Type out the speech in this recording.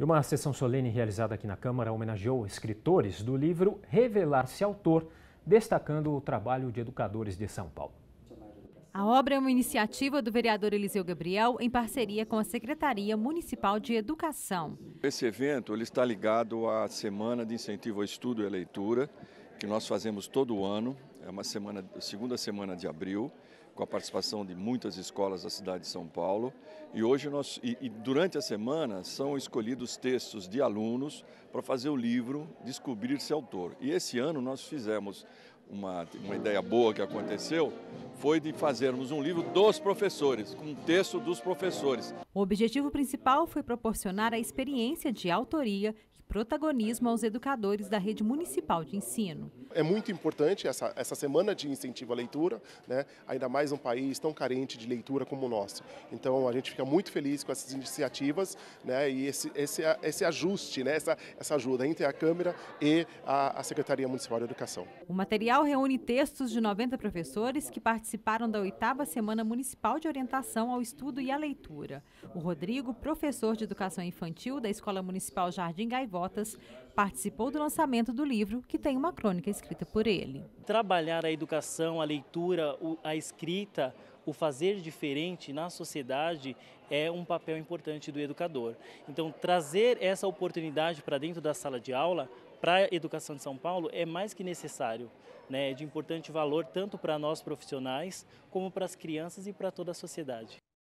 E uma sessão solene realizada aqui na Câmara homenageou escritores do livro Revelar-se Autor, destacando o trabalho de educadores de São Paulo. A obra é uma iniciativa do vereador Eliseu Gabriel em parceria com a Secretaria Municipal de Educação. Esse evento ele está ligado à Semana de Incentivo ao Estudo e à Leitura que nós fazemos todo ano, é uma semana, segunda semana de abril, com a participação de muitas escolas da cidade de São Paulo. E hoje nós, e, e durante a semana são escolhidos textos de alunos para fazer o livro Descobrir-se Autor. E esse ano nós fizemos uma, uma ideia boa que aconteceu, foi de fazermos um livro dos professores, com um texto dos professores. O objetivo principal foi proporcionar a experiência de autoria e protagonismo aos educadores da rede municipal de ensino. É muito importante essa, essa semana de incentivo à leitura, né? ainda mais um país tão carente de leitura como o nosso. Então a gente fica muito feliz com essas iniciativas né? e esse, esse, esse ajuste, né? essa, essa ajuda entre a Câmara e a, a Secretaria Municipal de Educação. O material reúne textos de 90 professores que participam participaram da oitava Semana Municipal de Orientação ao Estudo e à Leitura. O Rodrigo, professor de Educação Infantil da Escola Municipal Jardim Gaivotas, participou do lançamento do livro, que tem uma crônica escrita por ele. Trabalhar a educação, a leitura, a escrita, o fazer diferente na sociedade é um papel importante do educador. Então, trazer essa oportunidade para dentro da sala de aula, para a educação de São Paulo, é mais que necessário, né, é de importante valor tanto para nós profissionais, como para as crianças e para toda a sociedade.